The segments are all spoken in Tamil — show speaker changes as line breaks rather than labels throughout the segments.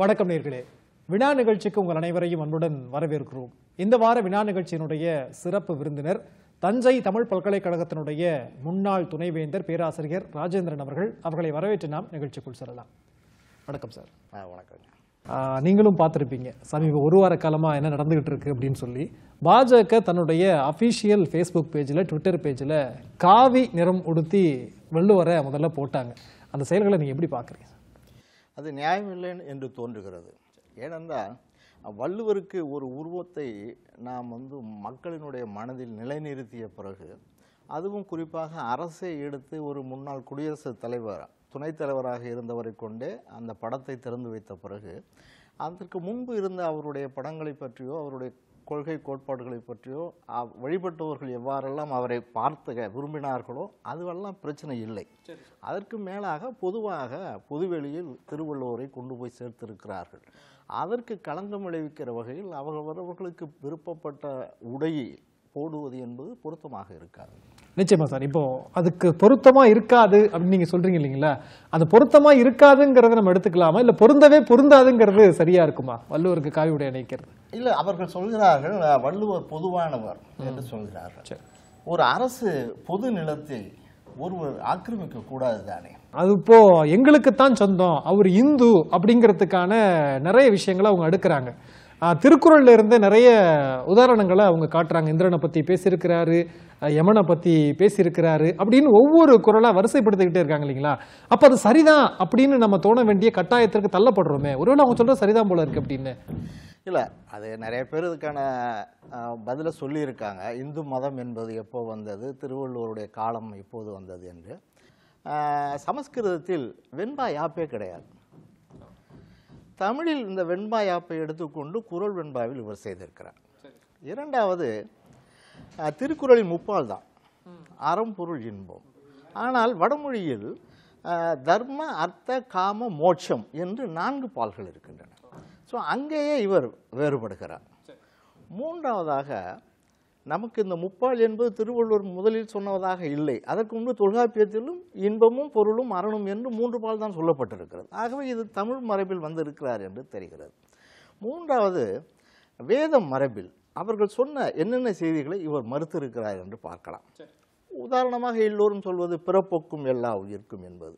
வணக்கம் நேர்களே வினா நிகழ்ச்சிக்கு உங்கள் அனைவரையும் அன்புடன் வரவேற்கிறோம் இந்த வார வினா நிகழ்ச்சியினுடைய சிறப்பு விருந்தினர் தஞ்சை தமிழ் பல்கலைக்கழகத்தினுடைய முன்னாள் துணைவேந்தர் பேராசிரியர் ராஜேந்திரன் அவர்கள் அவர்களை வரவேற்று நாம் நிகழ்ச்சிக்குள் செல்லலாம் வணக்கம் சார் வணக்கம் நீங்களும் பார்த்துருப்பீங்க சமீப ஒரு வார காலமாக என்ன நடந்துகிட்டு இருக்கு அப்படின்னு சொல்லி பாஜக தன்னுடைய அஃபீஷியல் ஃபேஸ்புக் பேஜில் ட்விட்டர் பேஜில் காவி நிறம் உடுத்தி வெள்ளுவரை முதல்ல போட்டாங்க அந்த செயல்களை நீங்கள் எப்படி பார்க்குறீங்க
அது நியாயமில்லை என்று தோன்றுகிறது ஏனென்றால் வள்ளுவருக்கு ஒரு உருவத்தை நாம் வந்து மக்களினுடைய மனதில் நிலைநிறுத்திய பிறகு அதுவும் குறிப்பாக அரசை எடுத்து ஒரு முன்னாள் குடியரசுத் தலைவர் துணைத் தலைவராக இருந்தவரை கொண்டே அந்த படத்தை திறந்து வைத்த பிறகு அதற்கு முன்பு இருந்த அவருடைய படங்களை பற்றியோ அவருடைய கொள்கை கோட்பாடுகளை பற்றியோ வழிபட்டவர்கள் எவ்வாறெல்லாம் அவரை பார்த்து விரும்பினார்களோ அதுவெல்லாம் பிரச்சனை இல்லை அதற்கு மேலாக பொதுவாக பொதுவெளியில் திருவள்ளுவரை கொண்டு போய் சேர்த்திருக்கிறார்கள் அதற்கு களங்கம் விளைவிக்கிற வகையில் அவரவர்களுக்கு விருப்பப்பட்ட உடையை போடுவது என்பது பொருத்தமாக இருக்காது
நிச்சயமா சார் இப்போ அதுக்கு பொருத்தமா இருக்காது அப்படின்னு நீங்க சொல்றீங்க இல்லைங்களா அது பொருத்தமா இருக்காதுங்கிறத நம்ம எடுத்துக்கலாமா இல்ல பொருந்தவே பொருந்தாதுங்கிறது சரியா இருக்குமா வள்ளுவருக்கு காவி உடைய நினைக்கிறது
இல்லை அவர்கள் சொல்கிறார்கள் வள்ளுவர் பொதுவானவர் என்று
சொல்கிறார்கள்
ஒரு அரசு பொது நிலத்தை ஒருவர் ஆக்கிரமிக்க கூடாது தானே
அது இப்போ எங்களுக்குத்தான் சொந்தம் அவர் இந்து அப்படிங்கிறதுக்கான நிறைய விஷயங்களை அவங்க அடுக்கிறாங்க திருக்குறள்ல இருந்து நிறைய உதாரணங்களை அவங்க காட்டுறாங்க இந்திரனை பற்றி பேசியிருக்கிறாரு யமனை பற்றி பேசியிருக்கிறாரு அப்படின்னு ஒவ்வொரு குரலாக வரிசைப்படுத்திக்கிட்டே இருக்காங்க இல்லைங்களா அப்போ அது சரிதான் அப்படின்னு நம்ம தோண வேண்டிய கட்டாயத்திற்கு தள்ளப்படுறோமே ஒருவேளை அவங்க சொல்கிற சரிதான் போல இருக்கு அப்படின்னு
இல்லை அது நிறைய பேர் இதுக்கான பதிலை சொல்லியிருக்காங்க இந்து மதம் என்பது எப்போ வந்தது திருவள்ளுவருடைய காலம் எப்போது வந்தது என்று சமஸ்கிருதத்தில் வெண்பா யாப்பே கிடையாது தமிழில் இந்த வெண்பாயாப்பை எடுத்துக்கொண்டு குரல் வெண்பாவில் இவர் செய்திருக்கிறார் இரண்டாவது திருக்குறளின் முப்பால் தான் அறம்பொருள் இன்பம் ஆனால் வடமொழியில் தர்ம அர்த்த காம மோட்சம் என்று நான்கு பால்கள் இருக்கின்றன ஸோ அங்கேயே இவர் வேறுபடுகிறார் மூன்றாவதாக நமக்கு இந்த முப்பால் என்பது திருவள்ளுவர் முதலில் சொன்னதாக இல்லை அதற்கு முன்பு தொல்காப்பியத்திலும் இன்பமும் பொருளும் மரணம் என்று மூன்று பால் தான் சொல்லப்பட்டிருக்கிறது ஆகவே இது தமிழ் மரபில் வந்திருக்கிறார் என்று தெரிகிறது மூன்றாவது வேத மரபில் அவர்கள் சொன்ன என்னென்ன செய்திகளை இவர் மறுத்திருக்கிறார் என்று பார்க்கலாம் உதாரணமாக எல்லோரும் சொல்வது பிறப்போக்கும் எல்லா உயிர்க்கும் என்பது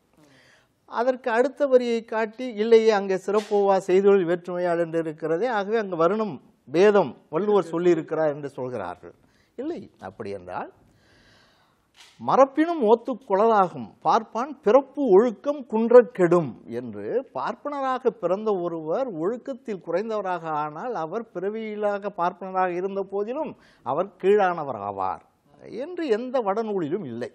அதற்கு அடுத்த வரியை காட்டி இல்லையே அங்கே சிறப்புவா செய்தொழில் வேற்றுமையால் என்று இருக்கிறதே ஆகவே அங்கே வருணம் வேதம் வள்ளுவர் சொல்லியிருக்கிறார் என்று சொல்கிறார்கள் இல்லை அப்படி என்றால் மரப்பினும் ஓத்து குளராகும் பார்ப்பான் பிறப்பு ஒழுக்கம் குன்றக்கெடும் என்று பார்ப்பனராக பிறந்த ஒருவர் ஒழுக்கத்தில் குறைந்தவராக ஆனால் அவர் பிறவியிலாக பார்ப்பனராக இருந்த போதிலும் அவர் கீழானவர் ஆவார் என்று எந்த வடநூலிலும் இல்லை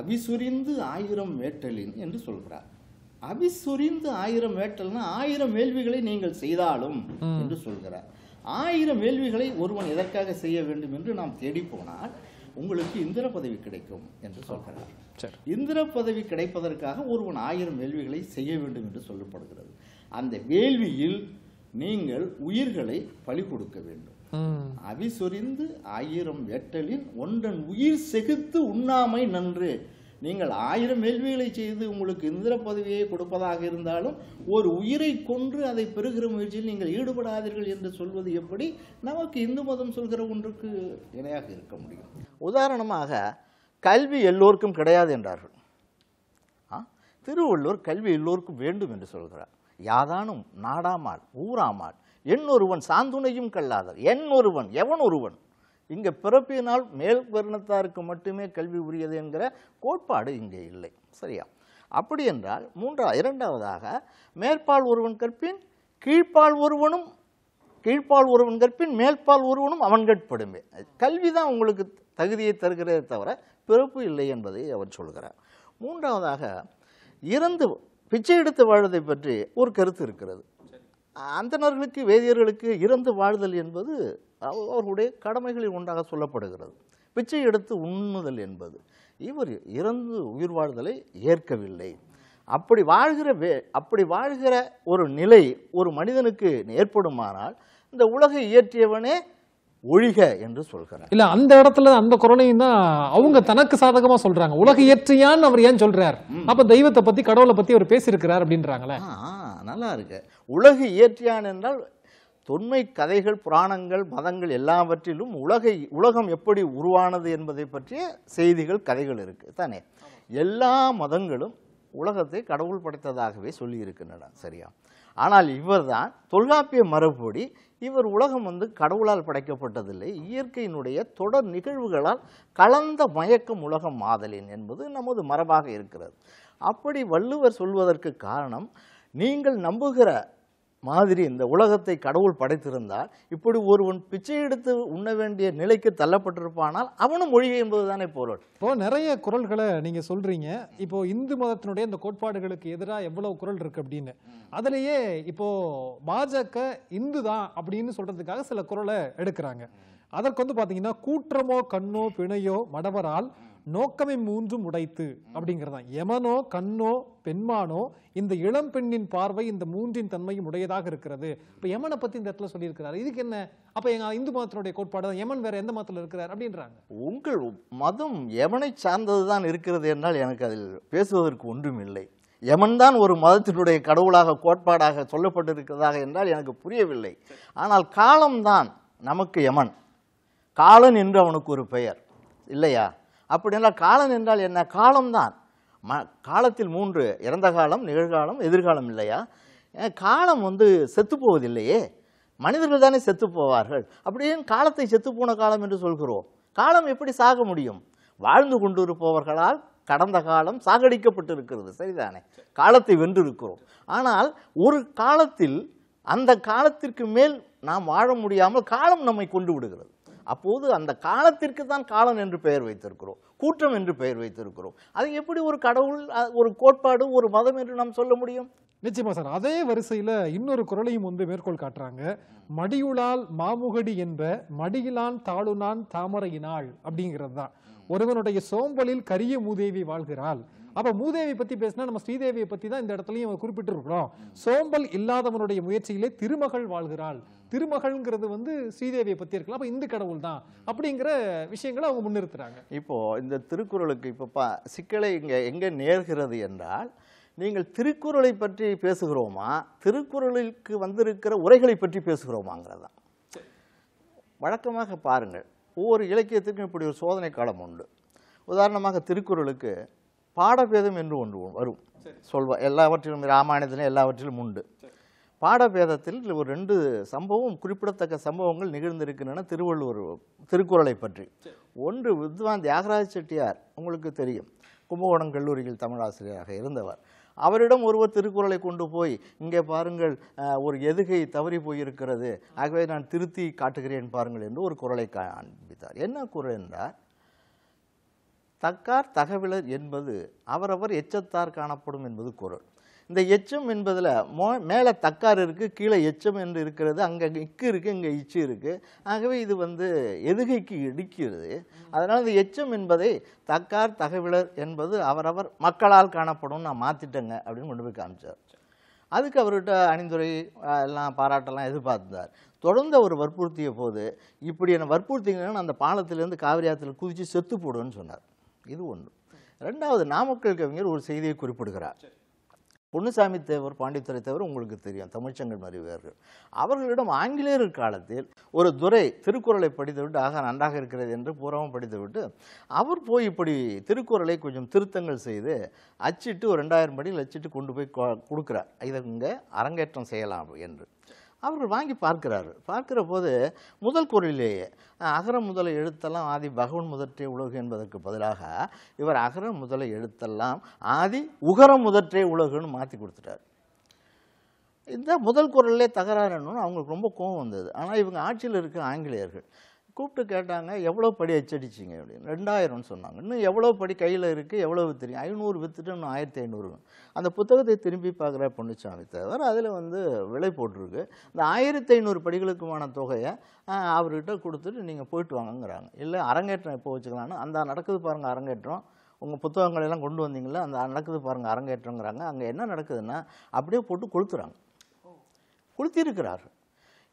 அபிசுரிந்து ஆயிரம் வேட்டலின் என்று சொல்கிறார் அபிசுரிந்து ஆயிரம் வேட்டல்னா ஆயிரம் வேள்விகளை நீங்கள் செய்தாலும் என்று சொல்கிறார் ஆயிரம் வேள்விகளை ஒருவன் எதற்காக செய்ய வேண்டும் என்று நாம் தேடி போனால் உங்களுக்கு இந்திர பதவி கிடைக்கும் என்று சொல்கிறார் இந்திர பதவி கிடைப்பதற்காக ஒருவன் ஆயிரம் வேள்விகளை செய்ய வேண்டும் என்று சொல்லப்படுகிறது அந்த வேள்வியில் நீங்கள் உயிர்களை பலி கொடுக்க வேண்டும் அவிசொறிந்து ஆயிரம் வெட்டலின் ஒன்றன் உயிர் செகுத்து உண்ணாமை நன்று நீங்கள் ஆயிரம் வேள்விகளை செய்து உங்களுக்கு இந்திர பதவியை கொடுப்பதாக இருந்தாலும் ஒரு உயிரை கொன்று அதை பெறுகிற முயற்சியில் நீங்கள் ஈடுபடாதீர்கள் என்று சொல்வது எப்படி நமக்கு இந்து மதம் சொல்கிற ஒன்றுக்கு இணையாக இருக்க முடியும் உதாரணமாக கல்வி எல்லோருக்கும் கிடையாது என்றார்கள் திருவள்ளுவர் கல்வி எல்லோருக்கும் வேண்டும் என்று சொல்கிறார் யாதானும் நாடாமால் ஊராமால் எண்ணொருவன் சாந்துணையும் கல்லாதர் என்னொருவன் எவன் ஒருவன் இங்கே பிறப்பினால் மேல் வருணத்தாருக்கு மட்டுமே கல்வி உரியது என்கிற கோட்பாடு இங்கே இல்லை சரியா அப்படி என்றால் மூன்றா இரண்டாவதாக மேற்பால் ஒருவன் கற்பின் கீழ்ப்பால் ஒருவனும் கீழ்ப்பால் ஒருவன் கற்பின் மேற்பால் ஒருவனும் அவன் கட்படுமே கல்வி தான் உங்களுக்கு தகுதியை தருகிறதே தவிர பிறப்பு இல்லை என்பதை அவர் சொல்கிறார் மூன்றாவதாக இறந்து பிச்சை எடுத்து வாழ்வதை பற்றி ஒரு கருத்து இருக்கிறது அந்தணர்களுக்கு வேதியர்களுக்கு இறந்து வாழ்தல் என்பது அவர்களுடைய கடமைகளில் ஒன்றாக சொல்லப்படுகிறது பிச்சை எடுத்து உண்ணுதல் என்பது இவர் இறந்து உயிர் வாழ்தலை ஏற்கவில்லை அப்படி வாழ்கிற வே அப்படி வாழ்கிற ஒரு நிலை ஒரு மனிதனுக்கு ஏற்படுமானால் இந்த உலகை இயற்றியவனே ஒழிக என்று சொல்கிறார்
இல்ல அந்த இடத்துல அந்த குரலையும் தான் அவங்க தனக்கு சாதகமா சொல்றாங்க உலக இயற்றியான்னு அவர் ஏன் சொல்றார் அப்ப தெய்வத்தை பத்தி கடவுளை பத்தி அவர் பேசியிருக்கிறார் அப்படின்றாங்களே
நல்லா இருக்கு உலக இயற்றியான் என்றால் தொன்மை கதைகள் புராணங்கள் மதங்கள் எல்லாவற்றிலும் உலகை உலகம் எப்படி உருவானது என்பதை பற்றிய செய்திகள் கதைகள் இருக்குது தானே எல்லா மதங்களும் உலகத்தை கடவுள் படைத்ததாகவே சொல்லியிருக்கின்றன சரியா ஆனால் இவர் தான் தொல்காப்பிய மரபுபடி இவர் உலகம் வந்து கடவுளால் படைக்கப்பட்டதில்லை இயற்கையினுடைய தொடர் நிகழ்வுகளால் கலந்த மயக்கம் உலகம் மாதலின் என்பது நமது மரபாக இருக்கிறது அப்படி வள்ளுவர் சொல்வதற்கு காரணம் நீங்கள் நம்புகிற மாதிரி இந்த உலகத்தை கடவுள் படைத்திருந்தால் இப்படி ஒருவன் பிச்சை எடுத்து உண்ண வேண்டிய நிலைக்கு தள்ளப்பட்டிருப்பானால்
அவனும் மொழி என்பது தானே பொருள் இப்போ நிறைய குரல்களை நீங்கள் சொல்கிறீங்க இப்போ இந்து மதத்தினுடைய இந்த கோட்பாடுகளுக்கு எதிராக எவ்வளோ குரல் இருக்குது அப்படின்னு அதுலேயே இப்போ பாஜக இந்து தான் அப்படின்னு சொல்கிறதுக்காக சில குரலை எடுக்கிறாங்க அதற்கு வந்து பாத்தீங்கன்னா கூற்றமோ கண்ணோ பிணையோ மடவரால் நோக்கமே மூன்றும் உடைத்து அப்படிங்கிறதா எமனோ கண்ணோ பெண்மானோ இந்த இளம் பெண்ணின் பார்வை இந்த மூன்றின் தன்மையும் உடையதாக இருக்கிறது இப்போ எமனை பற்றி இந்த இடத்துல சொல்லியிருக்கிறார் இதுக்கு என்ன அப்போ எங்கள் இந்து மதத்தினுடைய கோட்பாடு எமன் வேற எந்த மதத்தில் இருக்கிறார் அப்படின்றாங்க
உங்கள் மதம் எமனை சார்ந்ததுதான் இருக்கிறது என்றால் எனக்கு அதில் பேசுவதற்கு ஒன்றும் இல்லை யமன் தான் ஒரு மதத்தினுடைய கடவுளாக கோட்பாடாக சொல்லப்பட்டிருக்கிறதாக என்றால் எனக்கு புரியவில்லை ஆனால் காலம்தான் நமக்கு யமன் காலன் என்று அவனுக்கு ஒரு பெயர் இல்லையா அப்படி என்றால் காலம் என்றால் என்ன காலம்தான் ம காலத்தில் மூன்று இறந்த காலம் நிகழ்காலம் எதிர்காலம் இல்லையா காலம் வந்து செத்து போவதில்லையே மனிதர்கள் தானே செத்து போவார்கள் அப்படியே காலத்தை செத்து போன காலம் என்று சொல்கிறோம் காலம் எப்படி சாக முடியும் வாழ்ந்து கொண்டு கடந்த காலம் சாகடிக்கப்பட்டிருக்கிறது சரிதானே காலத்தை வென்றிருக்கிறோம் ஆனால் ஒரு காலத்தில் அந்த காலத்திற்கு மேல் நாம் வாழ முடியாமல் காலம் நம்மை கொண்டு விடுகிறது அப்போது அந்த காலத்திற்கு தான் காலம் என்று பெயர் வைத்திருக்கிறோம் கூற்றம் என்று பெயர் வைத்திருக்கிறோம் அது எப்படி ஒரு கடவுள் ஒரு கோட்பாடு
ஒரு மதம் என்று நாம் சொல்ல முடியும் நிச்சயமா சார் அதே வரிசையில் இன்னொரு குரலையும் வந்து மேற்கோள் காட்டுறாங்க மடியுளால் மாமுகடி என்ற மடியிலான் தாளுனான் தாமரையினாள் அப்படிங்கிறது தான் ஒருவனுடைய சோம்பலில் கரிய மூதேவி வாழ்கிறாள் அப்போ மூதேவி பற்றி பேசினா நம்ம ஸ்ரீதேவியை பற்றி தான் இந்த இடத்துலையும் குறிப்பிட்டிருக்கிறோம் சோம்பல் இல்லாதவனுடைய முயற்சியிலே திருமகள் வாழ்கிறாள் திருமகள்ங்கிறது வந்து ஸ்ரீதேவியை பற்றி இருக்கலாம் அப்போ இந்து கடவுள் தான் அப்படிங்கிற விஷயங்களை அவங்க முன்னிறுத்துறாங்க
இப்போது இந்த திருக்குறளுக்கு இப்போ பா சிக்கலை இங்கே எங்கே நேர்கிறது என்றால் நீங்கள் திருக்குறளை பற்றி பேசுகிறோமா திருக்குறளுக்கு வந்திருக்கிற உரைகளை பற்றி பேசுகிறோமாங்கிறது தான் வழக்கமாக பாருங்கள் ஒவ்வொரு இலக்கியத்திற்கும் இப்படி ஒரு சோதனை காலம் உண்டு உதாரணமாக திருக்குறளுக்கு பாடபேதம் என்று ஒன்று வரும் சொல்வா எல்லாவற்றிலும் ராமாயணத்திலும் எல்லாவற்றிலும் உண்டு பாடபேதத்தில் ஒரு ரெண்டு சம்பவம் குறிப்பிடத்தக்க சம்பவங்கள் நிகழ்ந்திருக்கின்றன திருவள்ளுவர் திருக்குறளை பற்றி ஒன்று வித்வான் தியாகராஜ செட்டியார் உங்களுக்கு தெரியும் கும்பகோணம் கல்லூரியில் தமிழாசிரியராக இருந்தவர் அவரிடம் ஒருவர் திருக்குறளை கொண்டு போய் இங்கே பாருங்கள் ஒரு எதுகை தவறி போயிருக்கிறது ஆகவே நான் திருத்தி காட்டுகிறேன் பாருங்கள் என்று ஒரு குரலை காண்பித்தார் என்ன குரல் என்றார் தக்கார் தகவலர் என்பது அவரவர் எச்சத்தார் காணப்படும் என்பது குரல் இந்த எச்சம் என்பதில் மோ மேலே தக்கார் இருக்குது கீழே எச்சம் என்று இருக்கிறது அங்கே இக்கு இருக்குது இங்கே இச்சு இருக்குது ஆகவே இது வந்து எதுகைக்கு இடிக்கிறது அதனால் இந்த எச்சம் என்பதை தக்கார் தகவலர் என்பது அவரவர் மக்களால் காணப்படும் நான் மாற்றிட்டேங்க அப்படின்னு கொண்டு போய் காமிச்சார் அதுக்கு அவர்கிட்ட அணிந்துரை எல்லாம் பாராட்டெல்லாம் எதிர்பார்த்தார் தொடர்ந்து அவர் வற்புறுத்திய போது இப்படி என்னை வற்புறுத்திங்கன்னா அந்த பாலத்திலேருந்து காவிரி ஆற்றுல குதித்து செத்து போடுவேன்னு சொன்னார் இது ஒன்று ரெண்டாவது நாமக்கல் கவிஞர் ஒரு செய்தியை குறிப்பிடுகிறார் பொன்னுசாமி தேவர் பாண்டித்துறை தேவர் உங்களுக்கு தெரியும் தமிழ்ச்சங்கன் அறிவியர்கள் அவர்களிடம் ஆங்கிலேயர் காலத்தில் ஒரு துறை திருக்குறளை படித்துவிட்டு ஆக நன்றாக இருக்கிறது என்று பூராவும் படித்துவிட்டு அவர் போய் இப்படி திருக்குறளை கொஞ்சம் திருத்தங்கள் செய்து அச்சிட்டு ஒரு ரெண்டாயிரம் படியில் அச்சிட்டு கொண்டு போய் கொடுக்குறார் இதை இங்கே அரங்கேற்றம் செய்யலாம் என்று அவர்கள் வாங்கி பார்க்கிறார் பார்க்கிற போது முதல் குரலிலேயே அகர முதலை எழுத்தெல்லாம் ஆதி பகவன் முதற்றே உலகு என்பதற்கு பதிலாக இவர் அகர முதலை எழுத்தெல்லாம் ஆதி உகர முதற்றே உலகுன்னு மாற்றி கொடுத்துட்டார் இந்த முதல் குரல்லே தகராறுன்னு அவங்களுக்கு ரொம்ப கோபம் வந்தது ஆனால் இவங்க ஆட்சியில் இருக்கிற ஆங்கிலேயர்கள் கூப்பிட்டு கேட்டாங்க எவ்வளோ படி அச்சடிச்சிங்க அப்படின்னு ரெண்டாயிரம்னு சொன்னாங்க இன்னும் எவ்வளோ படி கையில் இருக்குது எவ்வளோ விற்றுறீங்க ஐநூறு விற்றுட்டு இன்னும் ஆயிரத்தி ஐநூறு அந்த புத்தகத்தை திரும்பி பார்க்குற பொன்னிச்சாமி தவிர அதில் வந்து விலை போட்டிருக்கு இந்த ஆயிரத்தி ஐநூறு படிகளுக்குமான தொகையை அவர்கிட்ட கொடுத்துட்டு நீங்கள் போயிட்டு வாங்கங்கிறாங்க இல்லை அரங்கேற்றம் எப்போ வச்சுக்கலான்னு அந்த நடக்குது பாருங்கள் அரங்கேற்றம் உங்கள் புத்தகங்களெல்லாம் கொண்டு வந்தீங்களா அந்த நடக்குது பாருங்கள் அரங்கேற்றங்கிறாங்க அங்கே என்ன நடக்குதுன்னா அப்படியே போட்டு கொளுத்துறாங்க கொளுத்தியிருக்கிறார்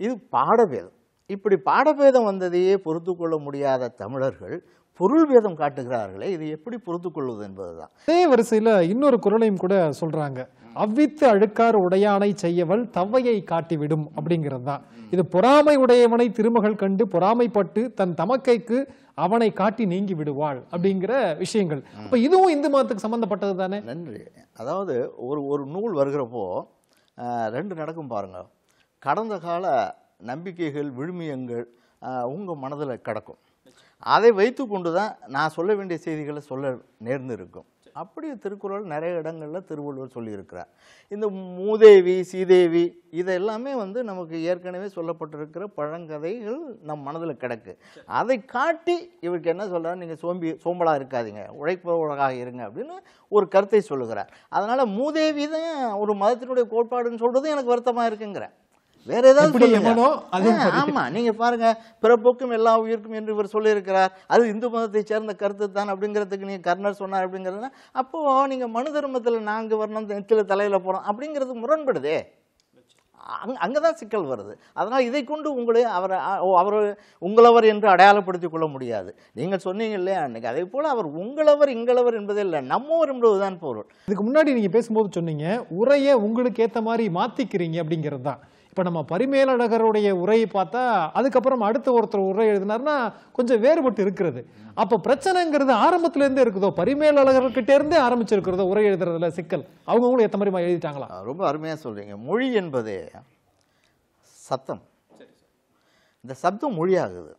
இது பாடவேதம் இப்படி பாடபேதம் வந்ததையே பொறுத்து கொள்ள முடியாத தமிழர்கள்
பொருள் வேதம் காட்டுகிறார்களே
இது எப்படி பொறுத்து கொள்வது என்பதுதான்
அதே வரிசையில் இன்னொரு குரலையும் கூட சொல்றாங்க அவ்வித்து அழுக்கார் உடையானை செய்யவள் தவ்வையை காட்டிவிடும் அப்படிங்கிறது தான் இது பொறாமை உடையவனை திருமகள் கண்டு பொறாமைப்பட்டு தன் தமக்கைக்கு அவனை காட்டி நீங்கி விடுவாள் அப்படிங்கிற விஷயங்கள் அப்போ இதுவும் இந்து மதத்துக்கு சம்மந்தப்பட்டது தானே நன்றி அதாவது
ஒரு ஒரு நூல் வருகிறப்போ ரெண்டு நடக்கும் பாருங்க கடந்த கால நம்பிக்கைகள் விழுமியங்கள் உங்கள் மனதில் கிடக்கும் அதை வைத்து கொண்டு தான் நான் சொல்ல வேண்டிய செய்திகளை சொல்ல நேர்ந்து இருக்கும் அப்படி திருக்குறள் நிறைய இடங்களில் திருவள்ளுவர் சொல்லியிருக்கிறார் இந்த மூதேவி சீதேவி இதெல்லாமே வந்து நமக்கு ஏற்கனவே சொல்லப்பட்டிருக்கிற பழங்கதைகள் நம் மனதில் கிடக்கு அதை காட்டி இவருக்கு என்ன சொல்கிறார் நீங்கள் சோம்பி சோம்பலாக இருக்காதீங்க உழைப்பவர்களாக இருங்க அப்படின்னு ஒரு கருத்தை சொல்லுகிறார் அதனால் மூதேவி தான் ஒரு மதத்தினுடைய கோட்பாடுன்னு சொல்கிறது எனக்கு வருத்தமாக இருக்குங்கிற வேற ஏதாவது ஆமா நீங்க பாருங்க பிறப்போக்கும் எல்லா உயிருக்கும் என்று இவர் சொல்லியிருக்கிறார் அது இந்து மதத்தை சேர்ந்த கருத்து தான் அப்படிங்கிறதுக்கு நீங்க கர்ணர் சொன்னார் அப்படிங்கிறது அப்போ நீங்க மனு தர்மத்தில் நான்கு வர்ணம் நெத்தில தலையில போறோம் அப்படிங்கிறது முரண்படுதே அங் அங்கே தான் சிக்கல் வருது அதனால் இதை கொண்டு உங்களை அவர் அவர் உங்களவர் என்று அடையாளப்படுத்திக் கொள்ள முடியாது நீங்கள் சொன்னீங்க
இல்லையா அன்னைக்கு அதே போல் அவர் உங்களவர் இங்களவர் என்பதே இல்லை நம்மவர் என்பது தான் பொருள் இதுக்கு முன்னாடி நீங்கள் பேசும்போது சொன்னீங்க உரையை உங்களுக்கு ஏற்ற மாதிரி மாற்றிக்கிறீங்க அப்படிங்கிறது தான் இப்போ நம்ம பரிமேலழகருடைய உரையை பார்த்தா அதுக்கப்புறம் அடுத்த ஒருத்தர் உரை எழுதினார்னா கொஞ்சம் வேறுபட்டு இருக்கிறது அப்போ பிரச்சனைங்கிறது ஆரம்பத்துலேருந்தே இருக்குதோ இருந்தே ஆரம்பிச்சிருக்கிறதோ உரை எழுதுறதுல சிக்கல் அவங்கவுங்களும் எத்தனை மாதிரி எழுதிட்டாங்களா ரொம்ப அருமையாக சொல்கிறீங்க மொழி என்பது சத்தம்
இந்த சப்தம் மொழியாகுது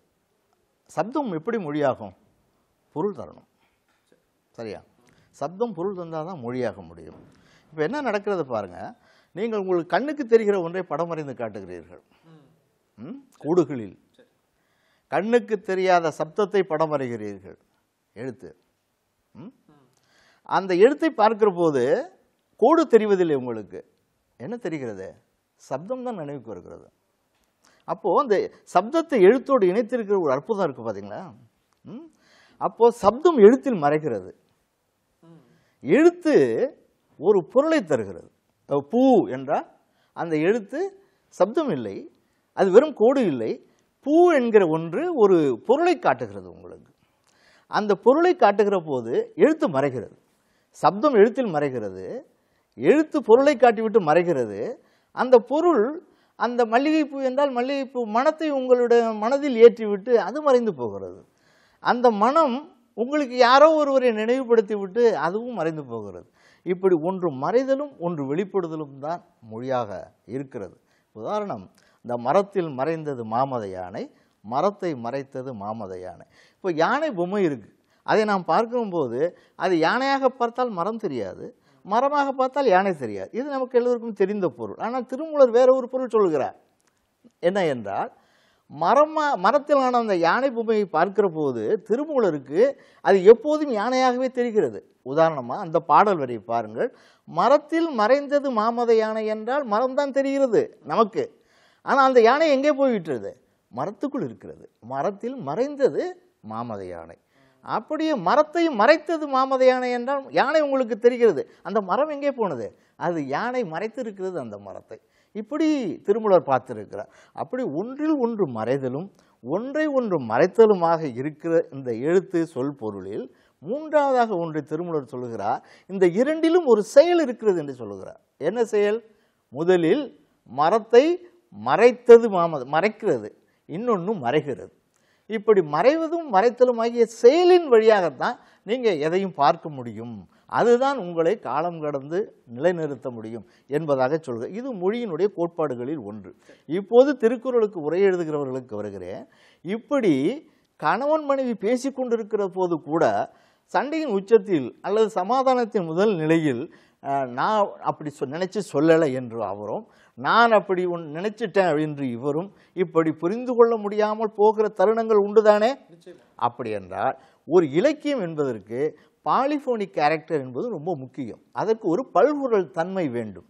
சப்தம் எப்படி மொழியாகும் பொருள் தரணும் சரியா சப்தம் பொருள் தந்தால் தான் மொழியாக முடியும் இப்போ என்ன நடக்கிறது பாருங்கள் நீங்கள் உங்களுக்கு கண்ணுக்கு தெரிகிற ஒன்றை படம் வரைந்து காட்டுகிறீர்கள் கூடுகளில் கண்ணுக்கு தெரியாத சப்தத்தை படம் வரைகிறீர்கள் எழுத்து அந்த எழுத்தை பார்க்கிற போது கோடு தெரிவதில்லை உங்களுக்கு என்ன தெரிகிறது சப்தம் தான் நினைவுக்கு வருகிறது அப்போது அந்த சப்தத்தை எழுத்தோடு இணைத்திருக்கிற ஒரு அற்புதம் இருக்குது பார்த்தீங்களா அப்போது சப்தம் எழுத்தில் மறைகிறது எழுத்து ஒரு பொருளை தருகிறது பூ என்றால் அந்த எழுத்து சப்தம் இல்லை அது வெறும் கோடு இல்லை பூ என்கிற ஒன்று ஒரு பொருளை காட்டுகிறது உங்களுக்கு அந்த பொருளை காட்டுகிற போது எழுத்து மறைகிறது சப்தம் எழுத்தில் மறைகிறது எழுத்து பொருளை காட்டிவிட்டு மறைகிறது அந்த பொருள் அந்த மல்லிகைப்பூ என்றால் மல்லிகைப்பூ மனத்தை உங்களுடைய மனதில் ஏற்றிவிட்டு அது மறைந்து போகிறது அந்த மனம் உங்களுக்கு யாரோ ஒருவரை நினைவுபடுத்தி விட்டு அதுவும் மறைந்து போகிறது இப்படி ஒன்று மறைதலும் ஒன்று வெளிப்படுதலும் தான் மொழியாக இருக்கிறது உதாரணம் இந்த மரத்தில் மறைந்தது மாமத யானை மரத்தை மறைத்தது மாமத யானை இப்போ யானை பொம்மை இருக்குது அதை நாம் பார்க்கும்போது அது யானையாக பார்த்தால் மரம் தெரியாது மரமாக பார்த்தால் யானை தெரியாது இது நமக்கு எல்லோருக்கும் தெரிந்த பொருள் ஆனால் திருமூலர் வேற ஒரு பொருள் சொல்கிறார் என்ன என்றால் மரமாக மரத்திலான அந்த யானை பொம்மையை பார்க்கிற போது திருமூலருக்கு அது எப்போதும் யானையாகவே தெரிகிறது உதாரணமாக அந்த பாடல் வரை பாருங்கள் மரத்தில் மறைந்தது மாமத யானை என்றால் மரம் தான் தெரிகிறது நமக்கு ஆனால் அந்த யானை எங்கே போய்விட்டுறது மரத்துக்குள் இருக்கிறது மரத்தில் மறைந்தது மாமத யானை அப்படியே மரத்தையும் மறைத்தது மாமத யானை என்றால் யானை உங்களுக்கு தெரிகிறது அந்த மரம் எங்கே போனது அது யானை மறைத்து இருக்கிறது அந்த மரத்தை இப்படி திருமூலர் பார்த்துருக்கிறார் அப்படி ஒன்றில் ஒன்று மறைதலும் ஒன்றை ஒன்று மறைத்தலுமாக இருக்கிற இந்த எழுத்து சொல் பொருளில் மூன்றாவதாக ஒன்றை திருமூலர் சொல்லுகிறார் இந்த இரண்டிலும் ஒரு செயல் இருக்கிறது என்று சொல்லுகிறார் என்ன செயல் முதலில் மரத்தை மறைத்தது மாமது மறைக்கிறது இன்னொன்று மறைகிறது இப்படி மறைவதும் மறைத்தலும் ஆகிய செயலின் வழியாகத்தான் நீங்கள் எதையும் பார்க்க முடியும் அதுதான் உங்களை காலம் கடந்து நிலைநிறுத்த முடியும் என்பதாக சொல்க இது மொழியினுடைய கோட்பாடுகளில் ஒன்று இப்போது திருக்குறளுக்கு உரை எழுதுகிறவர்களுக்கு வருகிறேன் இப்படி கணவன் மனைவி பேசி கொண்டிருக்கிற போது கூட சண்டையின் உச்சத்தில் அல்லது சமாதானத்தின் முதல் நிலையில் நான் அப்படி சொ நினச்சி சொல்லலை என்று அவரும் நான் அப்படி உன் நினைச்சிட்டேன் என்று இவரும் இப்படி புரிந்து கொள்ள முடியாமல் போகிற தருணங்கள் உண்டுதானே அப்படி என்றால் ஒரு இலக்கியம் என்பதற்கு பாலிஃபோனிக் கேரக்டர் என்பது ரொம்ப முக்கியம் அதற்கு ஒரு பல்குரல் தன்மை வேண்டும்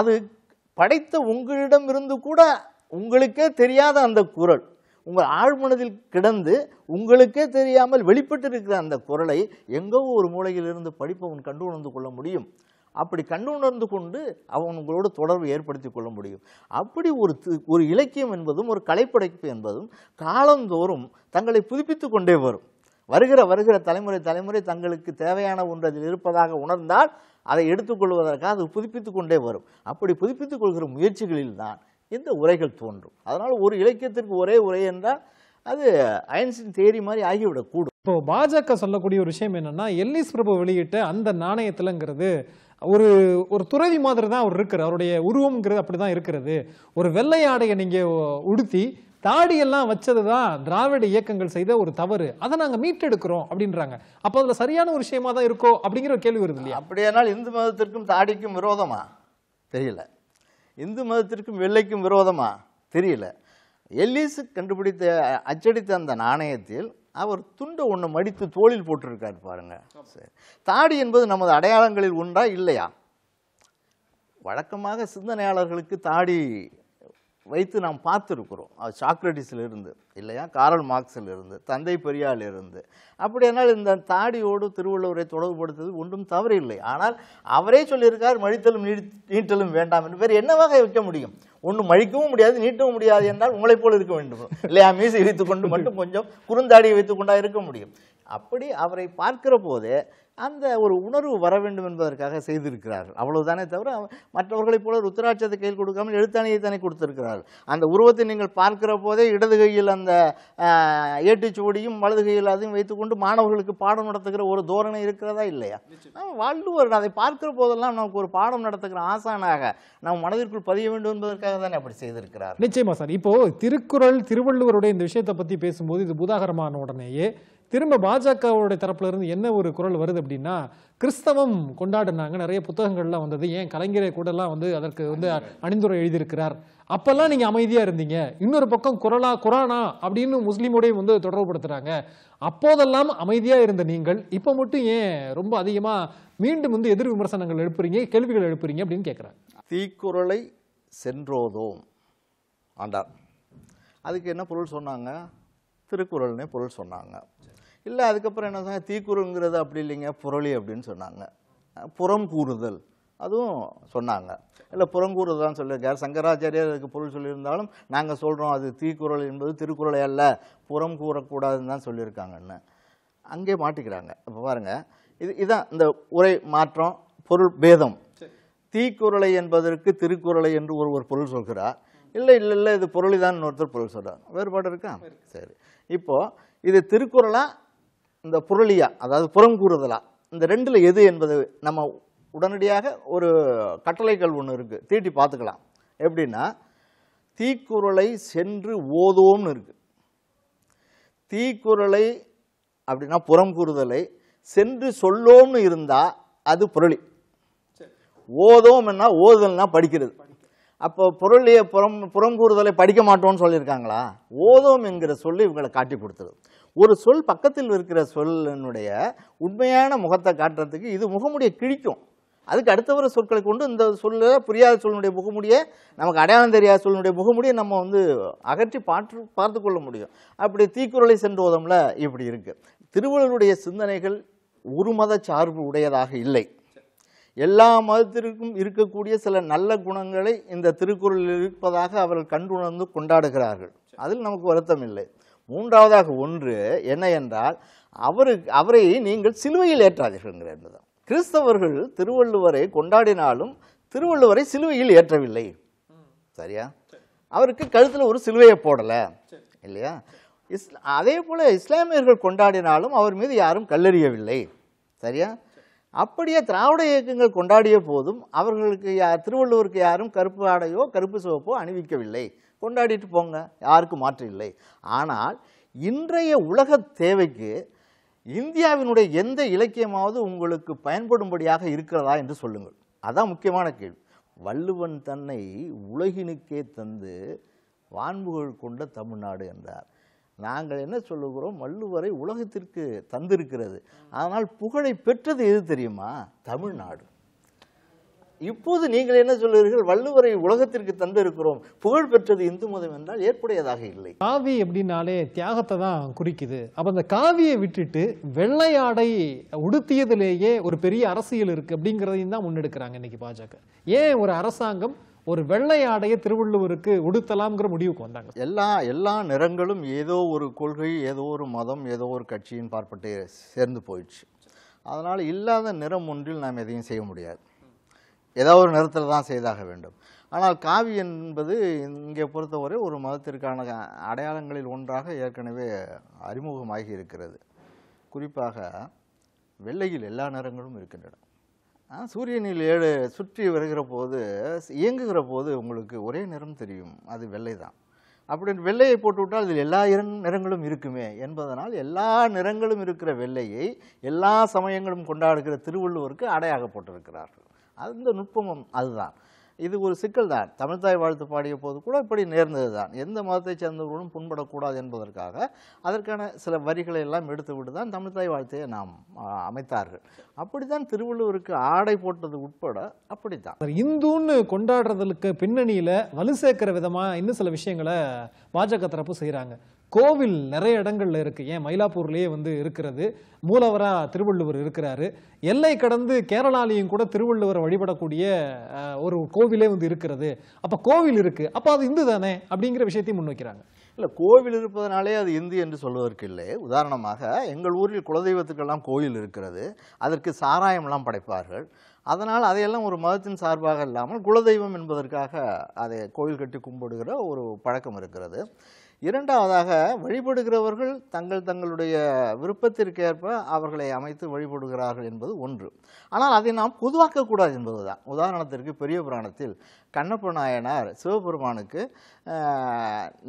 அது படைத்த உங்களிடம் இருந்து கூட உங்களுக்கே தெரியாத அந்த குரல் உங்கள் ஆழ்மனதில் கிடந்து உங்களுக்கே தெரியாமல் வெளிப்பட்டு இருக்கிற அந்த குரலை எங்கோ ஒரு மூலையிலிருந்து படிப்பவன் கண்டு உணர்ந்து கொள்ள முடியும் அப்படி கண்டுணர்ந்து கொண்டு அவங்களோட தொடர்பு ஏற்படுத்தி கொள்ள முடியும் அப்படி ஒரு ஒரு இலக்கியம் என்பதும் ஒரு கலைப்படைப்பு என்பதும் காலந்தோறும் தங்களை புதுப்பித்து கொண்டே வரும் வருகிற வருகிற தலைமுறை தலைமுறை தங்களுக்கு தேவையான ஒன்று அதில் இருப்பதாக உணர்ந்தால் அதை எடுத்துக்கொள்வதற்காக அது புதுப்பித்து கொண்டே வரும் அப்படி புதுப்பித்துக் கொள்கிற முயற்சிகளில் தான் இந்த உரைகள் தோன்றும்
அதனால் ஒரு இலக்கியத்திற்கு ஒரே உரை என்றால் அது அயன்ஸின் தேரி மாதிரி ஆகிவிடக்கூடும் இப்போ பாஜக சொல்லக்கூடிய ஒரு விஷயம் என்னன்னா எல்லிஸ் பிரபு வெளியிட்ட அந்த நாணயத்திலங்கிறது ஒரு ஒரு துறவி மாதிரி தான் அவர் இருக்கிறார் அவருடைய உருவம்ங்கிறது அப்படி தான் இருக்கிறது ஒரு வெள்ளை ஆடையை நீங்கள் உடுத்தி தாடியெல்லாம் வச்சது தான் திராவிட இயக்கங்கள் செய்த ஒரு தவறு அதை நாங்கள் மீட்டெடுக்கிறோம் அப்படின்றாங்க அப்போ அதில் சரியான ஒரு விஷயமா தான் இருக்கோ அப்படிங்கிற ஒரு கேள்வி வருது இல்லையா அப்படியானால் இந்து மதத்திற்கும் தாடிக்கும் விரோதமா தெரியல இந்து மதத்திற்கும் வெள்ளைக்கும் விரோதமா தெரியல
எல்லிஸ் கண்டுபிடித்த அச்சடித்த அந்த நாணயத்தில் அவர் துண்டை ஒன்று மடித்து தோளில் போட்டிருக்கார் பாருங்க சரி தாடி என்பது நமது அடையாளங்களில் ஒன்றா இல்லையா வழக்கமாக சிந்தனையாளர்களுக்கு தாடி வைத்து நாம் பார்த்துருக்குறோம் அது இருந்து இல்லையா காரல் மார்க்ஸில் இருந்து தந்தை பெரியால் அப்படி அப்படியானால் இந்த தாடியோடு திருவள்ளுவரை தொடர்புபடுத்துவது ஒன்றும் தவறு இல்லை ஆனால் அவரே சொல்லியிருக்கார் மழித்தலும் நீட்டலும் வேண்டாம் என்று வேறு என்னவாக வைக்க முடியும் ஒன்றும் மழிக்கவும் முடியாது நீட்டவும் முடியாது என்றால் உங்களைப் போல் இருக்க வேண்டும் இல்லையா மீசை வைத்துக்கொண்டு மட்டும் கொஞ்சம் குறுந்தாடியை வைத்துக்கொண்டா இருக்க முடியும் அப்படி அவரை பார்க்கிற போதே அந்த ஒரு உணர்வு வர வேண்டும் என்பதற்காக செய்திருக்கிறார்கள் அவ்வளவுதானே தவிர மற்றவர்களைப் போல ருத்ராட்சத்தை கையில் கொடுக்காமல் எழுத்தானியை தானே கொடுத்திருக்கிறார்கள் அந்த உருவத்தை நீங்கள் பார்க்கிற போதே இடது கையில் அந்த ஏட்டுச்சுவடியும் வலது கையில் அதையும் வைத்துக்கொண்டு மாணவர்களுக்கு பாடம் நடத்துகிற ஒரு தோரணை இருக்கிறதா இல்லையா வள்ளுவர் அதை பார்க்கிற போதெல்லாம் நமக்கு ஒரு பாடம் நடத்துகிற ஆசானாக நம் மனதிற்குள் பதிய வேண்டும் என்பதற்காக தானே அப்படி செய்திருக்கிறார்
நிச்சயமா சார் இப்போ திருக்குறள் திருவள்ளுவருடைய இந்த விஷயத்தை பற்றி பேசும்போது இது உதாகரமான உடனேயே திரும்ப பாஜகவுடைய இருந்து என்ன ஒரு குரல் வருது அப்படின்னா கிறிஸ்தவம் கொண்டாடினாங்க நிறைய புத்தகங்கள்லாம் வந்தது ஏன் கலைஞரை கூடலாம் வந்து அதற்கு வந்து அணிந்துரை எழுதியிருக்கிறார் அப்போல்லாம் நீங்கள் அமைதியாக இருந்தீங்க இன்னொரு பக்கம் குரலா குரானா அப்படின்னு முஸ்லீமோடய வந்து தொடர்புபடுத்துகிறாங்க அப்போதெல்லாம் அமைதியாக இருந்த நீங்கள் இப்போ மட்டும் ஏன் ரொம்ப அதிகமாக மீண்டும் வந்து எதிர் விமர்சனங்கள் எழுப்புறீங்க கேள்விகள் எழுப்புறீங்க அப்படின்னு கேட்குறாங்க
தீக்குறளை சென்றோதோம் ஆண்டார் அதுக்கு என்ன பொருள் சொன்னாங்க திருக்குறள்னே பொருள் சொன்னாங்க இல்லை அதுக்கப்புறம் என்ன சொன்னாங்க தீக்குறுங்கிறது அப்படி இல்லைங்க புரளி அப்படின்னு சொன்னாங்க புறம் கூறுதல் அதுவும் சொன்னாங்க இல்லை புறங்கூறுதான் சொல்லியிருக்கார் சங்கராச்சாரியர் அதுக்கு பொருள் சொல்லியிருந்தாலும் நாங்கள் சொல்கிறோம் அது தீக்குறள் என்பது திருக்குறளை அல்ல புறம் கூறக்கூடாதுன்னு தான் சொல்லியிருக்காங்கன்னு அங்கே மாட்டிக்கிறாங்க இப்போ பாருங்கள் இது இதுதான் இந்த உரை மாற்றம் பொருள் பேதம் தீக்குறளை என்பதற்கு திருக்குறளை என்று ஒரு ஒரு பொருள் சொல்கிறார் இல்லை இல்லை இல்லை இது பொருளிதான் ஒருத்தர் பொருள் சொல்கிறார் வேறுபாடு இருக்கா சரி இப்போது இது திருக்குறளாக இந்த புரளியா அதாவது புறம் கூறுதலா இந்த ரெண்டில் எது என்பது நம்ம உடனடியாக ஒரு கட்டளைகள் ஒன்று இருக்குது தீட்டி பார்த்துக்கலாம் எப்படின்னா தீக்குறளை சென்று ஓதோம்னு இருக்குது தீக்குறளை அப்படின்னா புறம் கூறுதலை சென்று சொல்லோம்னு இருந்தால் அது புரளி என்ன ஓதல்னா படிக்கிறது அப்போ புரளியை புறம் புறம் கூறுதலை படிக்க மாட்டோம்னு சொல்லியிருக்காங்களா ஓதோம் என்கிற சொல்லி இவங்களை காட்டி கொடுத்தது ஒரு சொல் பக்கத்தில் இருக்கிற சொல்லினுடைய உண்மையான முகத்தை காட்டுறதுக்கு இது முகமுடியை கிழிக்கும் அதுக்கு அடுத்த வர சொற்களை கொண்டு இந்த சொல்ல புரியாத சொல்லினுடைய முகமுடியை நமக்கு அடையாளம் தெரியாத சொல்லினுடைய முகமுடியை நம்ம வந்து அகற்றி பாற்று பார்த்து கொள்ள முடியும் அப்படி தீக்குறளை சென்றோதம்ல இப்படி இருக்குது திருவள்ளுடைய சிந்தனைகள் ஒரு மத சார்பு உடையதாக இல்லை எல்லா மதத்திற்கும் இருக்கக்கூடிய சில நல்ல குணங்களை இந்த திருக்குறளில் இருப்பதாக அவர்கள் கண்டுணர்ந்து கொண்டாடுகிறார்கள் அதில் நமக்கு வருத்தம் இல்லை மூன்றாவதாக ஒன்று என்ன என்றால் அவருக்கு அவரை நீங்கள் சிலுவையில் ஏற்றாதீர்கள் என்பதும் கிறிஸ்தவர்கள் திருவள்ளுவரை கொண்டாடினாலும் திருவள்ளுவரை சிலுவையில் ஏற்றவில்லை சரியா அவருக்கு கழுத்தில் ஒரு சிலுவையை போடலை இல்லையா இஸ் அதே போல் இஸ்லாமியர்கள் கொண்டாடினாலும் அவர் மீது யாரும் கல்லறியவில்லை சரியா அப்படியே திராவிட இயக்கங்கள் கொண்டாடிய போதும் அவர்களுக்கு யார் திருவள்ளுவருக்கு யாரும் கருப்பு ஆடையோ கருப்பு சிவப்போ அணிவிக்கவில்லை கொண்டாடிட்டு போங்க யாருக்கும் மாற்று இல்லை ஆனால் இன்றைய உலக தேவைக்கு இந்தியாவினுடைய எந்த இலக்கியமாவது உங்களுக்கு பயன்படும்படியாக இருக்கிறதா என்று சொல்லுங்கள் அதான் முக்கியமான கேள்வி வள்ளுவன் தன்னை உலகினுக்கே தந்து வான்புகள் கொண்ட தமிழ்நாடு என்றார் நாங்கள் என்ன சொல்லுகிறோம் வள்ளுவரை உலகத்திற்கு தந்திருக்கிறது ஆனால் புகழை பெற்றது எது தெரியுமா தமிழ்நாடு இப்போது நீங்கள் என்ன சொல்லுவீர்கள் வள்ளுவரை உலகத்திற்கு தந்திருக்கிறோம் புகழ் பெற்றது இந்து மதம் என்றால் ஏற்புடையதாக இல்லை
காவி அப்படின்னாலே தியாகத்தை தான் குறிக்குது அப்போ அந்த காவியை விட்டுட்டு வெள்ளையாடை உடுத்தியதிலேயே ஒரு பெரிய அரசியல் இருக்கு அப்படிங்கிறதையும் தான் முன்னெடுக்கிறாங்க இன்னைக்கு பாஜக ஏன் ஒரு அரசாங்கம் ஒரு வெள்ளை ஆடையை திருவள்ளுவருக்கு உடுத்தலாம்ங்கிற முடிவுக்கு
வந்தாங்க எல்லா எல்லா நிறங்களும் ஏதோ ஒரு கொள்கை ஏதோ ஒரு மதம் ஏதோ ஒரு கட்சியின் பார்ப்பட்டு சேர்ந்து போயிடுச்சு அதனால் இல்லாத நிறம் ஒன்றில் நாம் எதையும் செய்ய முடியாது ஏதாவது ஒரு நிறத்தில் தான் செய்தாக வேண்டும் ஆனால் காவி என்பது இங்கே பொறுத்தவரை ஒரு மதத்திற்கான அடையாளங்களில் ஒன்றாக ஏற்கனவே அறிமுகமாகி இருக்கிறது குறிப்பாக வெள்ளையில் எல்லா நிறங்களும் இருக்கின்றன சூரியனில் ஏழு சுற்றி வருகிற போது இயங்குகிற போது உங்களுக்கு ஒரே நிறம் தெரியும் அது வெள்ளை தான் அப்படி வெள்ளையை போட்டுவிட்டால் அதில் எல்லா நிறங்களும் இருக்குமே என்பதனால் எல்லா நிறங்களும் இருக்கிற வெள்ளையை எல்லா சமயங்களும் கொண்டாடுகிற திருவள்ளுவருக்கு அடையாக போட்டிருக்கிறார்கள் அந்த நுட்பமும் அதுதான் இது ஒரு சிக்கல் தான் தமிழ்தாய் வாழ்த்து பாடிய போது கூட இப்படி நேர்ந்தது தான் எந்த மதத்தை சேர்ந்தவர்களும் புண்படக்கூடாது என்பதற்காக அதற்கான சில வரிகளை எல்லாம் எடுத்து விட்டு தான் தமிழ்தாய் வாழ்த்தையை நாம் அமைத்தார்கள் அப்படித்தான் திருவள்ளுவருக்கு ஆடை போட்டது உட்பட அப்படித்தான்
இந்துன்னு கொண்டாடுறதுக்கு பின்னணியில் வலு சேர்க்கிற விதமாக இன்னும் சில விஷயங்களை பாஜக தரப்பு செய்கிறாங்க கோவில் நிறைய இடங்கள்ல இருக்கு ஏன் மயிலாப்பூர்லேயே வந்து இருக்கிறது மூலவரா திருவள்ளுவர் இருக்கிறாரு எல்லை கடந்து கேரளாலையும் கூட திருவள்ளுவரை வழிபடக்கூடிய ஒரு கோவிலே வந்து இருக்கிறது அப்ப கோவில் இருக்கு அப்ப அது இந்து தானே அப்படிங்கிற விஷயத்தையும் முன்வைக்கிறாங்க
இல்லை கோவில் இருப்பதனாலே அது இந்து என்று சொல்வதற்கு இல்லை உதாரணமாக எங்கள் ஊரில் குலதெய்வத்துக்கெல்லாம் கோவில் இருக்கிறது அதற்கு சாராயம்லாம் படைப்பார்கள் அதனால் அதையெல்லாம் ஒரு மதத்தின் சார்பாக இல்லாமல் குலதெய்வம் என்பதற்காக அதை கோவில் கட்டி கும்பிடுகிற ஒரு பழக்கம் இருக்கிறது இரண்டாவதாக வழிபடுகிறவர்கள் தங்கள் தங்களுடைய விருப்பத்திற்கேற்ப அவர்களை அமைத்து வழிபடுகிறார்கள் என்பது ஒன்று ஆனால் அதை நாம் பொதுவாக்கக்கூடாது என்பதுதான் உதாரணத்திற்கு பெரிய புராணத்தில் கண்ணப்ப நாயனார் சிவபெருமானுக்கு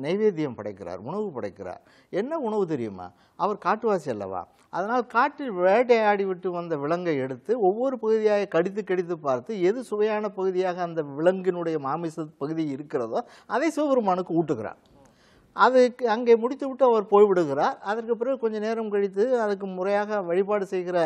நைவேத்தியம் படைக்கிறார் உணவு படைக்கிறார் என்ன உணவு தெரியுமா அவர் காட்டுவாசி அல்லவா அதனால் காட்டில் வேட்டையாடி விட்டு வந்த விலங்கை எடுத்து ஒவ்வொரு பகுதியாக கடித்து கடித்து பார்த்து எது சுவையான பகுதியாக அந்த விலங்கினுடைய மாமிச பகுதி இருக்கிறதோ அதை சிவபெருமானுக்கு ஊட்டுகிறார் அதுக்கு அங்கே முடித்துவிட்டு அவர் போய்விடுகிறார் அதற்கு பிறகு கொஞ்சம் நேரம் கழித்து அதுக்கு முறையாக வழிபாடு செய்கிற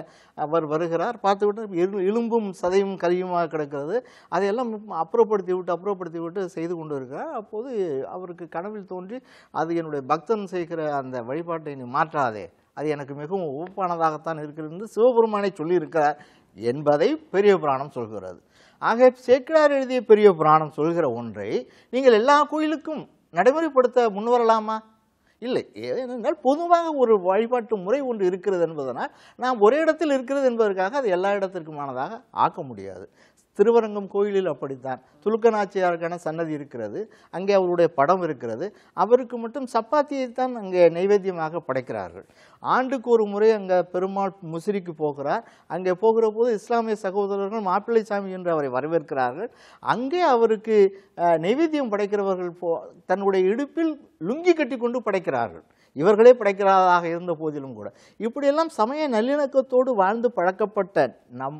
அவர் வருகிறார் பார்த்துவிட்டு எலும்பும் சதையும் கரியுமாக கிடக்கிறது அதையெல்லாம் அப்புறப்படுத்தி விட்டு அப்புறப்படுத்தி விட்டு செய்து கொண்டு இருக்கிறார் அப்போது அவருக்கு கனவில் தோன்றி அது என்னுடைய பக்தன் செய்கிற அந்த வழிபாட்டை நீ மாற்றாதே அது எனக்கு மிகவும் உவப்பானதாகத்தான் இருக்கிறது சிவபெருமானை சொல்லியிருக்கிறார் என்பதை பெரிய புராணம் சொல்கிறது ஆக சேக்கிரார் எழுதிய பெரிய புராணம் சொல்கிற ஒன்றை நீங்கள் எல்லா கோயிலுக்கும் நடைமுறைப்படுத்த முன்வரலாமா இல்லை ஏனென்றால் பொதுவாக ஒரு வழிபாட்டு முறை ஒன்று இருக்கிறது என்பதனால் நாம் ஒரே இடத்தில் இருக்கிறது என்பதற்காக அது எல்லா இடத்திற்குமானதாக ஆக்க முடியாது திருவரங்கம் கோயிலில் அப்படித்தான் துலுக்கநாச்சியாருக்கான சன்னதி இருக்கிறது அங்கே அவருடைய படம் இருக்கிறது அவருக்கு மட்டும் சப்பாத்தியை தான் அங்கே நைவேத்தியமாக படைக்கிறார்கள் ஆண்டுக்கு ஒரு முறை அங்கே பெருமாள் முசிறிக்கு போகிறார் அங்கே போகிற போது இஸ்லாமிய சகோதரர்கள் மாப்பிள்ளை சாமி என்று அவரை வரவேற்கிறார்கள் அங்கே அவருக்கு நைவேத்தியம் படைக்கிறவர்கள் போ தன்னுடைய இடுப்பில் லுங்கி கட்டி கொண்டு படைக்கிறார்கள் இவர்களே படைக்கிறாராக இருந்த போதிலும் கூட இப்படியெல்லாம் சமய நல்லிணக்கத்தோடு வாழ்ந்து பழக்கப்பட்ட நம்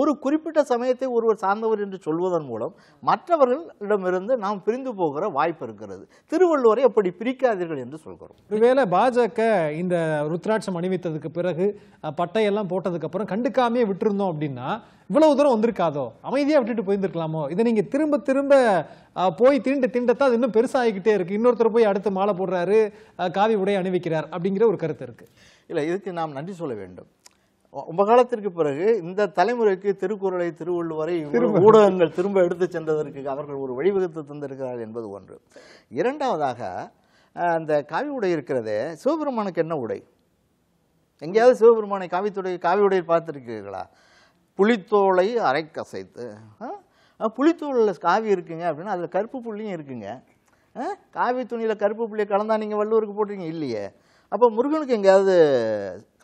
ஒரு குறிப்பிட்ட சமயத்தை ஒருவர் சார்ந்தவர் என்று சொல்வதன் மூலம் மற்றவர்களிடமிருந்து நாம் பிரிந்து போகிற வாய்ப்பு இருக்கிறது திருவள்ளுவரை அப்படி பிரிக்காதீர்கள் என்று சொல்கிறோம்
ஒருவேளை பாஜக இந்த ருத்ராட்சம் அணிவித்ததுக்கு பிறகு பட்டையெல்லாம் போட்டதுக்கு அப்புறம் கண்டுக்காமே விட்டுருந்தோம் அப்படின்னா இவ்வளவு தூரம் வந்திருக்காதோ அமைதியாக விட்டுட்டு போயிருந்துருக்கலாமோ இதை நீங்கள் திரும்ப திரும்ப போய் தீண்ட தீண்டத்தான் அது இன்னும் பெருசாகிக்கிட்டே இருக்குது இன்னொருத்தர் போய் அடுத்து மாலை போடுறாரு காவி உடை அணிவிக்கிறார் அப்படிங்கிற ஒரு கருத்து இருக்குது இல்லை இதுக்கு நாம் நன்றி
சொல்ல வேண்டும் ரொம்ப காலத்திற்கு பிறகு இந்த தலைமுறைக்கு திருக்குறளை திருவள்ளுவரை ஊடகங்கள் திரும்ப எடுத்து சென்றதற்கு அவர்கள் ஒரு வழிவகுத்து தந்திருக்கிறார்கள் என்பது ஒன்று இரண்டாவதாக அந்த காவி உடை இருக்கிறதே சிவபெருமானுக்கு என்ன உடை எங்கேயாவது சிவபெருமானை காவித்துடைய காவி உடையை பார்த்துருக்கீர்களா புளித்தோலை அரைக்கசைத்து புளித்தோலில் காவி இருக்குங்க அப்படின்னா அதில் கருப்பு புள்ளியும் இருக்குங்க காவி துணியில் கருப்பு புள்ளியை கலந்தா நீங்கள் வள்ளுவருக்கு போட்டிருக்கீங்க இல்லையே அப்போ முருகனுக்கு எங்கேயாவது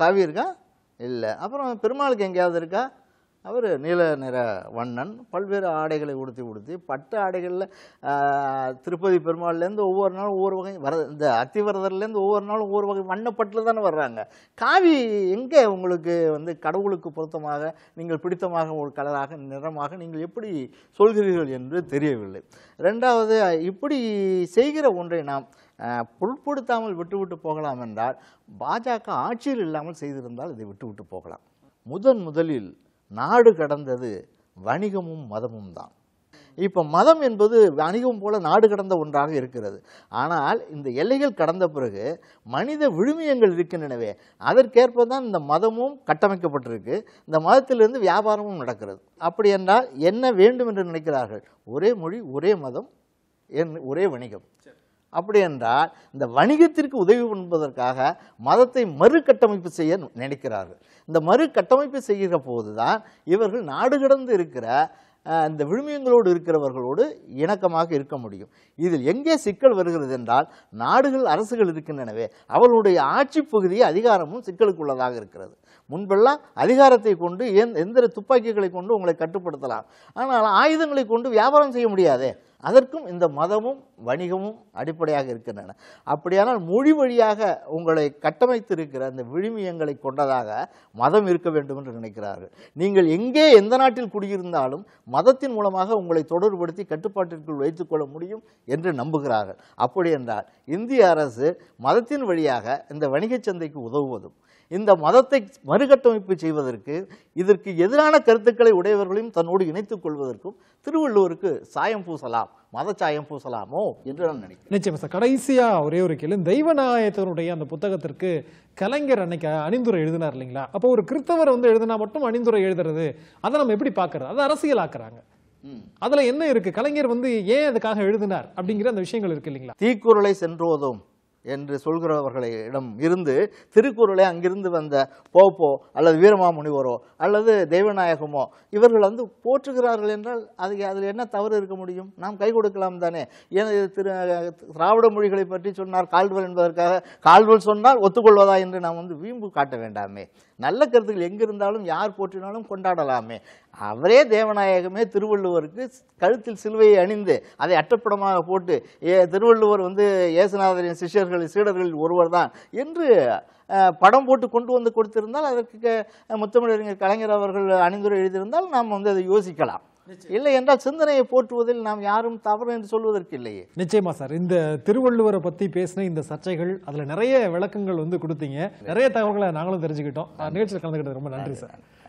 காவி இருக்கா இல்லை அப்புறம் பெருமாளுக்கு எங்கேயாவது இருக்கா அவர் நீல நிற வண்ணன் பல்வேறு ஆடைகளை உடுத்தி உடுத்தி பட்டு ஆடைகளில் திருப்பதி பெருமாள்லேருந்து ஒவ்வொரு நாளும் ஒவ்வொரு வகை வர இந்த அத்திவரதர்லேருந்து ஒவ்வொரு நாளும் ஒவ்வொரு வகை வண்ணப்பட்டில் தானே வர்றாங்க காவி எங்கே உங்களுக்கு வந்து கடவுளுக்கு பொருத்தமாக நீங்கள் பிடித்தமாக ஒரு கலராக நிறமாக நீங்கள் எப்படி சொல்கிறீர்கள் என்று தெரியவில்லை ரெண்டாவது இப்படி செய்கிற ஒன்றை நாம் பொருட்படுத்தாமல் விட்டுவிட்டு போகலாம் என்றால் பாஜக ஆட்சியில் இல்லாமல் செய்திருந்தால் இதை விட்டுவிட்டு போகலாம் முதன் முதலில் நாடு கடந்தது வணிகமும் மதமும் தான் இப்போ மதம் என்பது வணிகம் போல நாடு கடந்த ஒன்றாக இருக்கிறது ஆனால் இந்த எல்லைகள் கடந்த பிறகு மனித விழுமியங்கள் இருக்கின்றனவே அதற்கேற்ப தான் இந்த மதமும் கட்டமைக்கப்பட்டிருக்கு இந்த மதத்திலிருந்து வியாபாரமும் நடக்கிறது அப்படி என்றால் என்ன வேண்டும் என்று நினைக்கிறார்கள் ஒரே மொழி ஒரே மதம் ஒரே வணிகம் அப்படி என்றால் இந்த வணிகத்திற்கு உதவி பண்ணுவதற்காக மதத்தை மறுகட்டமைப்பு செய்ய நினைக்கிறார்கள் இந்த மறுகட்டமைப்பு செய்கிற போது தான் இவர்கள் நாடு கடந்து இருக்கிற இந்த விழுமியங்களோடு இருக்கிறவர்களோடு இணக்கமாக இருக்க முடியும் இதில் எங்கே சிக்கல் வருகிறது என்றால் நாடுகள் அரசுகள் இருக்கின்றனவே அவர்களுடைய ஆட்சி பகுதியை அதிகாரமும் சிக்கலுக்குள்ளதாக இருக்கிறது முன்பெல்லாம் அதிகாரத்தை கொண்டு எந்த துப்பாக்கிகளை கொண்டு உங்களை கட்டுப்படுத்தலாம் ஆனால் ஆயுதங்களை கொண்டு வியாபாரம் செய்ய முடியாதே அதற்கும் இந்த மதமும் வணிகமும் அடிப்படையாக இருக்கின்றன அப்படியானால் மொழி வழியாக உங்களை கட்டமைத்திருக்கிற அந்த விழுமியங்களை கொண்டதாக மதம் இருக்க வேண்டும் என்று நினைக்கிறார்கள் நீங்கள் எங்கே எந்த நாட்டில் குடியிருந்தாலும் மதத்தின் மூலமாக உங்களை தொடர்புபடுத்தி கட்டுப்பாட்டிற்குள் வைத்துக்கொள்ள முடியும் என்று நம்புகிறார்கள் அப்படி என்றால் இந்திய அரசு மதத்தின் வழியாக இந்த வணிகச் சந்தைக்கு உதவுவதும் இந்த மதத்தை மறுகட்டமைப்பு செய்வதற்கு இதற்கு எதிரான கருத்துக்களை உடையவர்களையும் தன்னோடு இணைத்துக் கொள்வதற்கும் திருவள்ளுவருக்கு சாயம் பூசலாம் மத சாயம் பூசலாமோ என்று நான் நினைக்கிறேன்
நிச்சயம் சார் கடைசியாக ஒரே ஒரு கேள்வி தெய்வநாயகத்தனுடைய அந்த புத்தகத்திற்கு கலைஞர் அன்னைக்கு அணிந்துரை எழுதினார் இல்லைங்களா அப்போ ஒரு கிறிஸ்தவர் வந்து எழுதினா மட்டும் அணிந்துரை எழுதுறது அதை நம்ம எப்படி பார்க்கறது அதை அரசியலாக்குறாங்க அதுல என்ன இருக்கு கலைஞர் வந்து ஏன் அதுக்காக எழுதினார் அப்படிங்கிற அந்த விஷயங்கள் இருக்கு இல்லைங்களா தீக்குறளை
சென்றோதும் என்று சொல்கிறவர்களிடம் இருந்து திருக்குறளை அங்கிருந்து வந்த போப்போ அல்லது வீரமாமுனிவரோ அல்லது தெய்வநாயகமோ இவர்கள் வந்து போற்றுகிறார்கள் என்றால் அது அதில் என்ன தவறு இருக்க முடியும் நாம் கை கொடுக்கலாம் தானே ஏன் திரு திராவிட மொழிகளை பற்றி சொன்னார் கால்வல் என்பதற்காக கால்வல் சொன்னால் ஒத்துக்கொள்வதா என்று நாம் வந்து வீம்பு காட்ட வேண்டாமே நல்ல கருத்துக்கள் எங்கிருந்தாலும் யார் போற்றினாலும் கொண்டாடலாமே அவரே தேவநாயகமே திருவள்ளுவருக்கு கழுத்தில் சிலுவையை அணிந்து அதை அட்டப்படமாக போட்டு ஏ திருவள்ளுவர் வந்து இயேசுநாதரின் சிஷ்யர்களின் சீடர்களில் ஒருவர் தான் என்று படம் போட்டு கொண்டு வந்து கொடுத்திருந்தால் அதற்கு முத்தமிழறிஞர் கலைஞர் அவர்கள் அணிந்துரை எழுதியிருந்தால் நாம் வந்து அதை யோசிக்கலாம் இல்லை என்றால் சிந்தனையை போற்றுவதில் நாம் யாரும் தவறு என்று சொல்வதற்கு இல்லையே
நிச்சயமா சார் இந்த திருவள்ளுவரை பத்தி பேசின இந்த சர்ச்சைகள் அதுல நிறைய விளக்கங்கள் வந்து கொடுத்தீங்க நிறைய தகவல்களை நாங்களும் தெரிஞ்சுக்கிட்டோம் நிகழ்ச்சியில் கலந்துக்கிட்டது ரொம்ப நன்றி சார்